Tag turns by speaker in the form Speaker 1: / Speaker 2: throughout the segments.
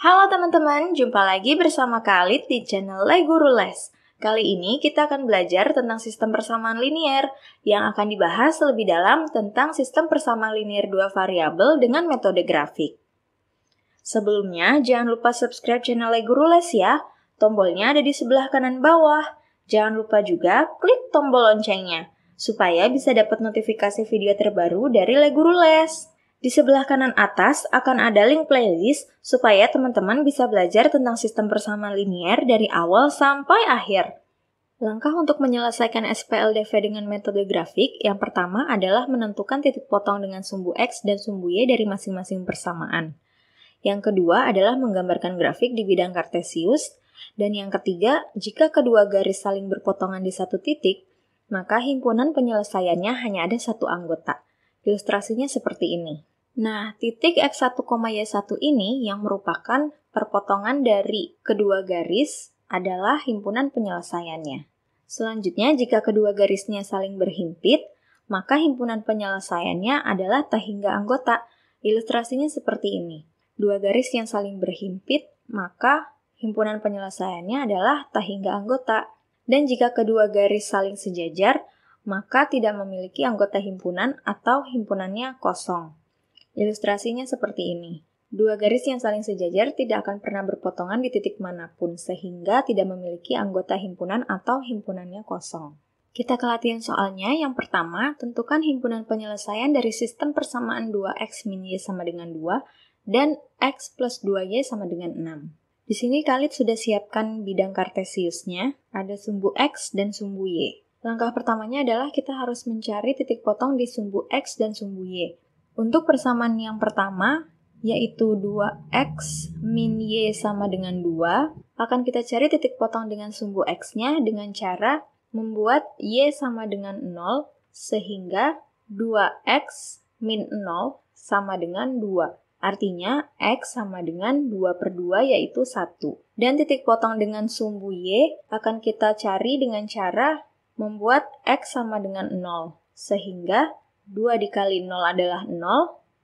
Speaker 1: Halo teman-teman, jumpa lagi bersama Kalit di channel Leguru Les. Kali ini kita akan belajar tentang sistem persamaan linier yang akan dibahas lebih dalam tentang sistem persamaan linier dua variabel dengan metode grafik. Sebelumnya, jangan lupa subscribe channel Leguru Les ya. Tombolnya ada di sebelah kanan bawah. Jangan lupa juga klik tombol loncengnya supaya bisa dapat notifikasi video terbaru dari Leguru Les. Di sebelah kanan atas akan ada link playlist supaya teman-teman bisa belajar tentang sistem persamaan linier dari awal sampai akhir. Langkah untuk menyelesaikan SPLDV dengan metode grafik yang pertama adalah menentukan titik potong dengan sumbu X dan sumbu Y dari masing-masing persamaan. Yang kedua adalah menggambarkan grafik di bidang kartesius. Dan yang ketiga, jika kedua garis saling berpotongan di satu titik, maka himpunan penyelesaiannya hanya ada satu anggota. Ilustrasinya seperti ini. Nah, titik x 1 y 1 ini yang merupakan perpotongan dari kedua garis adalah himpunan penyelesaiannya. Selanjutnya, jika kedua garisnya saling berhimpit, maka himpunan penyelesaiannya adalah T hingga anggota. Ilustrasinya seperti ini. Dua garis yang saling berhimpit, maka himpunan penyelesaiannya adalah T hingga anggota. Dan jika kedua garis saling sejajar, maka tidak memiliki anggota himpunan atau himpunannya kosong. Ilustrasinya seperti ini. Dua garis yang saling sejajar tidak akan pernah berpotongan di titik manapun, sehingga tidak memiliki anggota himpunan atau himpunannya kosong. Kita ke latihan soalnya. Yang pertama, tentukan himpunan penyelesaian dari sistem persamaan 2x min y sama dengan 2 dan x plus 2y sama dengan 6. Di sini Khalid sudah siapkan bidang kartesiusnya, ada sumbu x dan sumbu y. Langkah pertamanya adalah kita harus mencari titik potong di sumbu x dan sumbu y. Untuk persamaan yang pertama, yaitu 2x min y sama dengan 2, akan kita cari titik potong dengan sumbu x-nya dengan cara membuat y sama dengan 0, sehingga 2x min 0 sama dengan 2. Artinya, X sama dengan 2 per 2 yaitu 1. Dan titik potong dengan sumbu Y akan kita cari dengan cara membuat X sama dengan 0. Sehingga 2 dikali 0 adalah 0,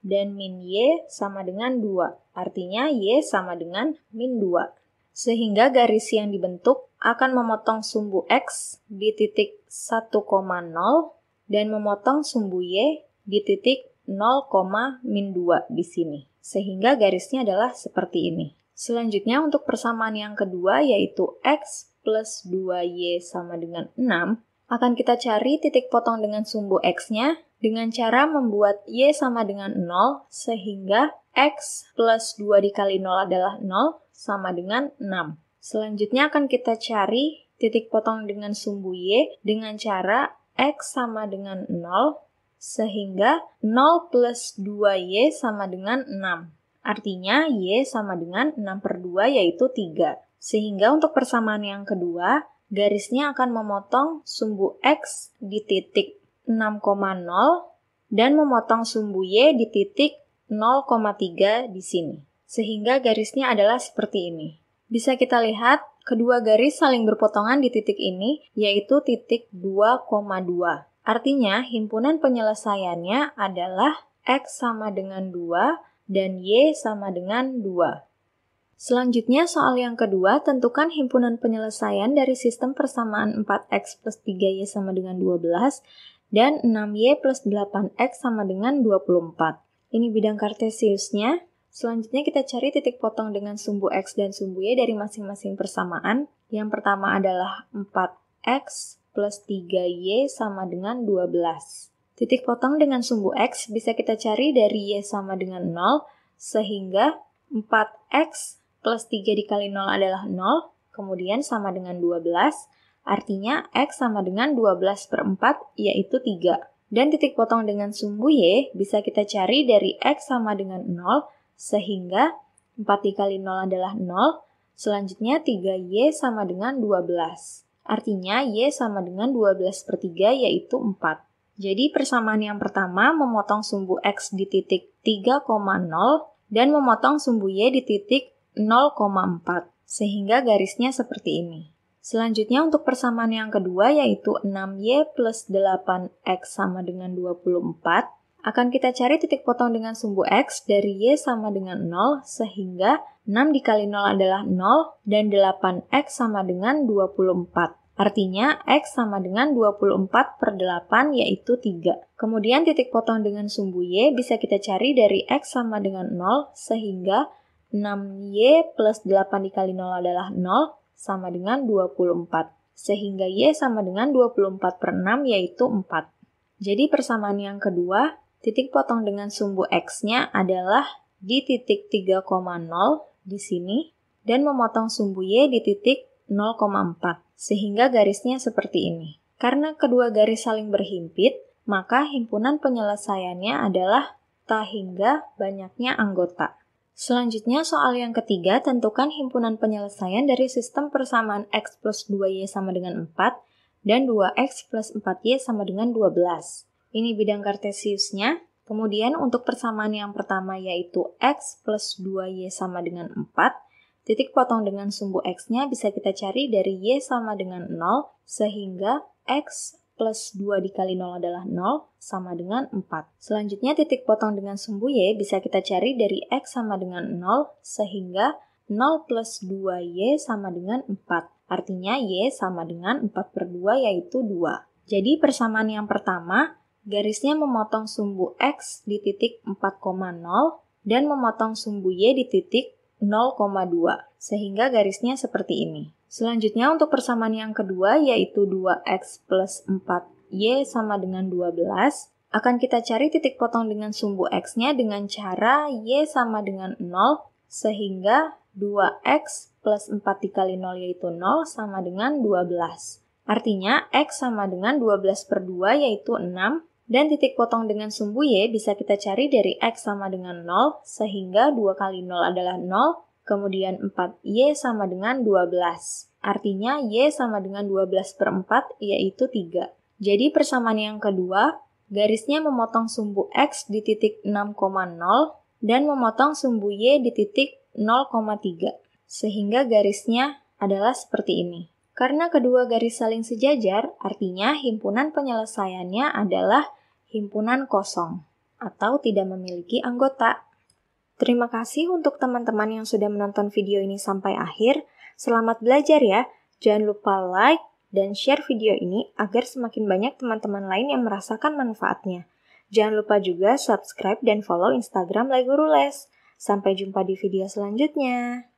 Speaker 1: dan min Y sama dengan 2. Artinya Y sama dengan min 2. Sehingga garis yang dibentuk akan memotong sumbu X di titik 1,0 dan memotong sumbu Y di titik 0, min 2 di sini. Sehingga garisnya adalah seperti ini. Selanjutnya untuk persamaan yang kedua yaitu X plus 2Y sama dengan 6, akan kita cari titik potong dengan sumbu X-nya dengan cara membuat Y sama dengan 0 sehingga X plus 2 dikali 0 adalah 0 sama dengan 6. Selanjutnya akan kita cari titik potong dengan sumbu Y dengan cara X sama dengan 0 sehingga 0 plus 2Y sama dengan 6. Artinya Y sama dengan 6 per 2 yaitu 3. Sehingga untuk persamaan yang kedua, Garisnya akan memotong sumbu X di titik 6,0 dan memotong sumbu Y di titik 0,3 di sini. Sehingga garisnya adalah seperti ini. Bisa kita lihat kedua garis saling berpotongan di titik ini yaitu titik 2,2. Artinya himpunan penyelesaiannya adalah X sama dengan 2 dan Y sama dengan 2. Selanjutnya, soal yang kedua, tentukan himpunan penyelesaian dari sistem persamaan 4x plus 3y sama dengan 12 dan 6y plus 8x sama dengan 24. Ini bidang kartesiusnya. Selanjutnya kita cari titik potong dengan sumbu x dan sumbu y dari masing-masing persamaan. Yang pertama adalah 4x plus 3y sama dengan 12. Titik potong dengan sumbu x bisa kita cari dari y sama dengan 0, sehingga 4x plus 3 dikali 0 adalah 0, kemudian sama dengan 12, artinya X sama dengan 12 per 4, yaitu 3. Dan titik potong dengan sumbu Y bisa kita cari dari X sama dengan 0, sehingga 4 dikali 0 adalah 0, selanjutnya 3Y sama dengan 12. Artinya Y sama dengan 12 per 3 yaitu 4. Jadi persamaan yang pertama memotong sumbu X di titik 3,0 dan memotong sumbu Y di titik 0,4, sehingga garisnya seperti ini. Selanjutnya untuk persamaan yang kedua yaitu 6Y plus 8X sama dengan 24, akan kita cari titik potong dengan sumbu X dari Y sama dengan 0, sehingga 6 dikali 0 adalah 0, dan 8X sama dengan 24. Artinya, X sama dengan 24 per 8, yaitu 3. Kemudian titik potong dengan sumbu Y bisa kita cari dari X sama dengan 0, sehingga 6Y plus 8 dikali 0 adalah 0 sama dengan 24. Sehingga Y sama dengan 24 per 6 yaitu 4. Jadi persamaan yang kedua, titik potong dengan sumbu X-nya adalah di titik 3,0 di sini dan memotong sumbu Y di titik 0,4 sehingga garisnya seperti ini. Karena kedua garis saling berhimpit, maka himpunan penyelesaiannya adalah tak hingga banyaknya anggota. Selanjutnya, soal yang ketiga, tentukan himpunan penyelesaian dari sistem persamaan X plus 2Y sama dengan 4 dan 2X plus 4Y sama dengan 12. Ini bidang kartesiusnya. Kemudian untuk persamaan yang pertama yaitu X plus 2Y sama dengan 4, titik potong dengan sumbu X-nya bisa kita cari dari Y sama dengan 0 sehingga X plus 2 dikali 0 adalah 0, sama dengan 4. Selanjutnya titik potong dengan sumbu Y bisa kita cari dari X sama dengan 0, sehingga 0 plus 2Y sama dengan 4. Artinya Y sama dengan 4 per 2 yaitu 2. Jadi persamaan yang pertama, garisnya memotong sumbu X di titik 4,0 dan memotong sumbu Y di titik 0,2, sehingga garisnya seperti ini. Selanjutnya untuk persamaan yang kedua yaitu 2x plus 4y sama dengan 12, akan kita cari titik potong dengan sumbu x-nya dengan cara y sama dengan 0, sehingga 2x plus 4 dikali 0 yaitu 0 sama dengan 12. Artinya x sama dengan 12 per 2 yaitu 6, dan titik potong dengan sumbu Y bisa kita cari dari X sama dengan 0, sehingga 2 kali 0 adalah 0, kemudian 4Y sama dengan 12. Artinya Y sama dengan 12 per 4, yaitu 3. Jadi persamaan yang kedua, garisnya memotong sumbu X di titik 6,0 dan memotong sumbu Y di titik 0,3. Sehingga garisnya adalah seperti ini. Karena kedua garis saling sejajar, artinya himpunan penyelesaiannya adalah himpunan kosong atau tidak memiliki anggota. Terima kasih untuk teman-teman yang sudah menonton video ini sampai akhir. Selamat belajar ya. Jangan lupa like dan share video ini agar semakin banyak teman-teman lain yang merasakan manfaatnya. Jangan lupa juga subscribe dan follow Instagram Leguru Les. Sampai jumpa di video selanjutnya.